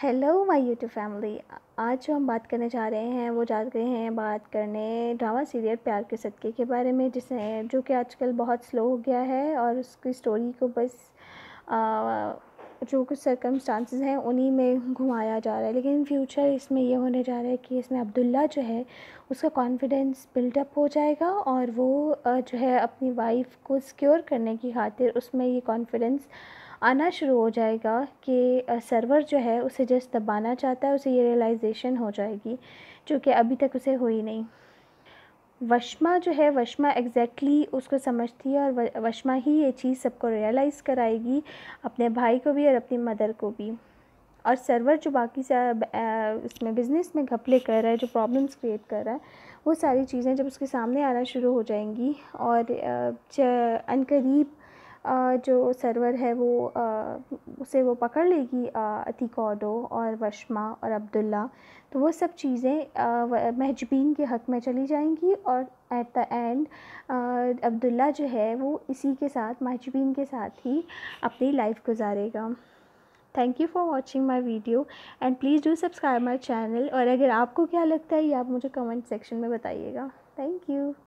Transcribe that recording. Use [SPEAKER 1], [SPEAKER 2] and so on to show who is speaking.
[SPEAKER 1] hello my YouTube family आज जो हम बात करने जा रहे हैं वो जा रहे हैं बात करने ड्रामा सीरियल प्यार के सदके के बारे में जिसे जो कि आजकल बहुत स्लो हो गया है और उसकी स्टोरी को बस आ, जो कुछ सरकमस्टांसिस हैं उन्हीं में घुमाया जा रहा है लेकिन फ्यूचर इसमें ये होने जा रहा है कि इसमें अब्दुल्ला जो है उसका कॉन्फिडेंस बिल्डअप हो जाएगा और वो जो है अपनी वाइफ को सिक्योर करने की खातिर उसमें ये कॉन्फिडेंस आना शुरू हो जाएगा कि सर्वर जो है उसे जस्ट दबाना चाहता है उसे ये रियलाइजेशन हो जाएगी जो कि अभी तक उसे हुई नहीं वशमा जो है वशमा एग्जैक्टली exactly उसको समझती है और वशमा ही ये चीज़ सबको रियलाइज़ कराएगी अपने भाई को भी और अपनी मदर को भी और सर्वर जो बाकी उसमें बिज़नेस में घपले कर रहा है जो प्रॉब्लम्स क्रिएट कर रहा है वो सारी चीज़ें जब उसके सामने आना शुरू हो जाएंगी और अनकरीब जो सर्वर है वो उसे वो पकड़ लेगी अतिकॉडो और वशमा और अब्दुल्ला तो वो सब चीज़ें महजबीन के हक़ में चली जाएंगी और एट द एंड अब्दुल्ला जो है वो इसी के साथ महजबीन के साथ ही अपनी लाइफ गुजारेगा thank you for watching my video and please do subscribe my channel और अगर आपको क्या लगता है ये आप मुझे कमेंट सेक्शन में बताइएगा थैंक यू